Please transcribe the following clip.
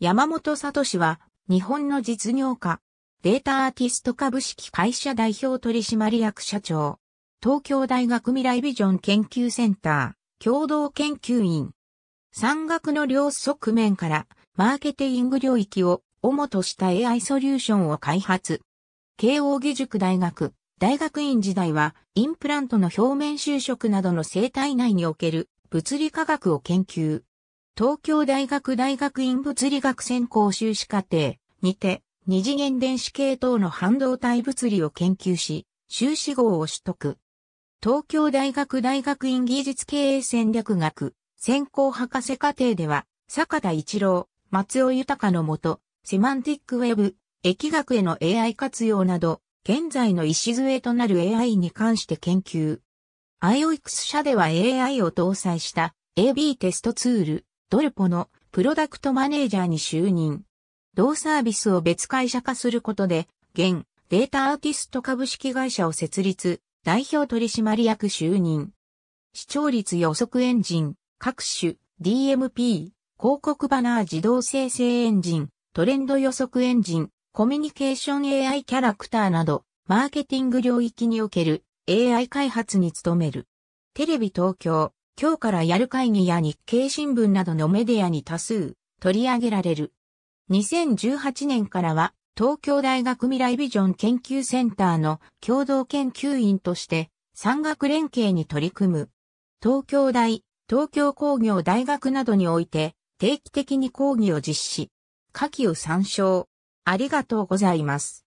山本聡は、日本の実業家、データアーティスト株式会社代表取締役社長、東京大学未来ビジョン研究センター、共同研究員。産学の両側面から、マーケティング領域を主とした AI ソリューションを開発。慶応義塾大学、大学院時代は、インプラントの表面就職などの生体内における物理科学を研究。東京大学大学院物理学専攻修士課程にて、二次元電子系統の半導体物理を研究し、修士号を取得。東京大学大学院技術経営戦略学専攻博士課程では、坂田一郎、松尾豊のもと、セマンティックウェブ、疫学への AI 活用など、現在の礎となる AI に関して研究。IOX 社では AI を搭載した AB テストツール、ドルポのプロダクトマネージャーに就任。同サービスを別会社化することで、現、データアーティスト株式会社を設立、代表取締役就任。視聴率予測エンジン、各種、DMP、広告バナー自動生成エンジン、トレンド予測エンジン、コミュニケーション AI キャラクターなど、マーケティング領域における AI 開発に努める。テレビ東京、今日からやる会議や日経新聞などのメディアに多数取り上げられる。2018年からは東京大学未来ビジョン研究センターの共同研究員として産学連携に取り組む。東京大、東京工業大学などにおいて定期的に講義を実施。下記を参照。ありがとうございます。